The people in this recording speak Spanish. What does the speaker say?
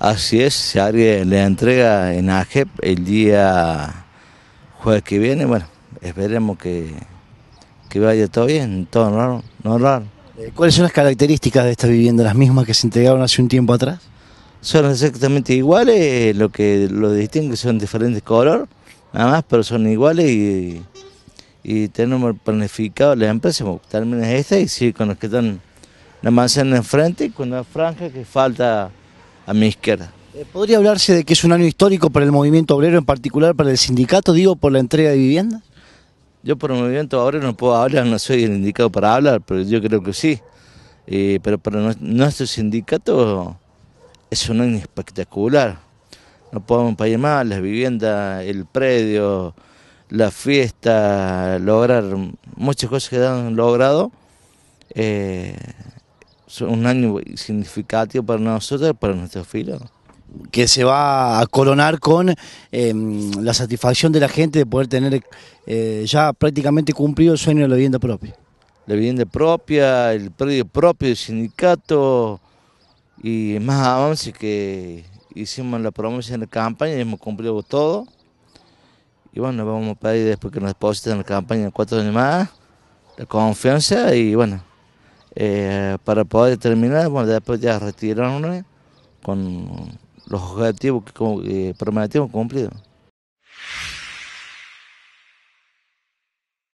Así es, si alguien le entrega en AGEP el día jueves que viene. Bueno, esperemos que, vaya todo bien, todo normal. Eh, ¿Cuáles son las características de esta vivienda, las mismas que se entregaron hace un tiempo atrás? Son exactamente iguales, lo que lo distingue son diferentes colores, nada más, pero son iguales y, tenemos planificado la las también es esta y si con los que están la manzana enfrente y con la franja que falta a mi izquierda. Eh, ¿Podría hablarse de que es un año histórico para el movimiento obrero, en particular para el sindicato, digo, por la entrega de viviendas? Yo por el movimiento obrero no puedo hablar, no soy el indicado para hablar, pero yo creo que sí. Eh, pero para nuestro sindicato es un año espectacular. No podemos pagar más, las viviendas, el predio, la fiesta, lograr muchas cosas que han logrado. Eh, un año significativo para nosotros, para nuestra fila. Que se va a coronar con em, la satisfacción de la gente de poder tener eh, ya prácticamente cumplido el sueño de la vivienda propia. La vivienda propia, el predio propio, el sindicato y más avances que hicimos la promesa en la campaña y hemos cumplido todo. Y bueno, vamos a pedir después que nos depositen en la campaña cuatro años más, la confianza y bueno, eh, para poder terminar bueno, después ya retiraron con los objetivos que, que eh, cumplidos.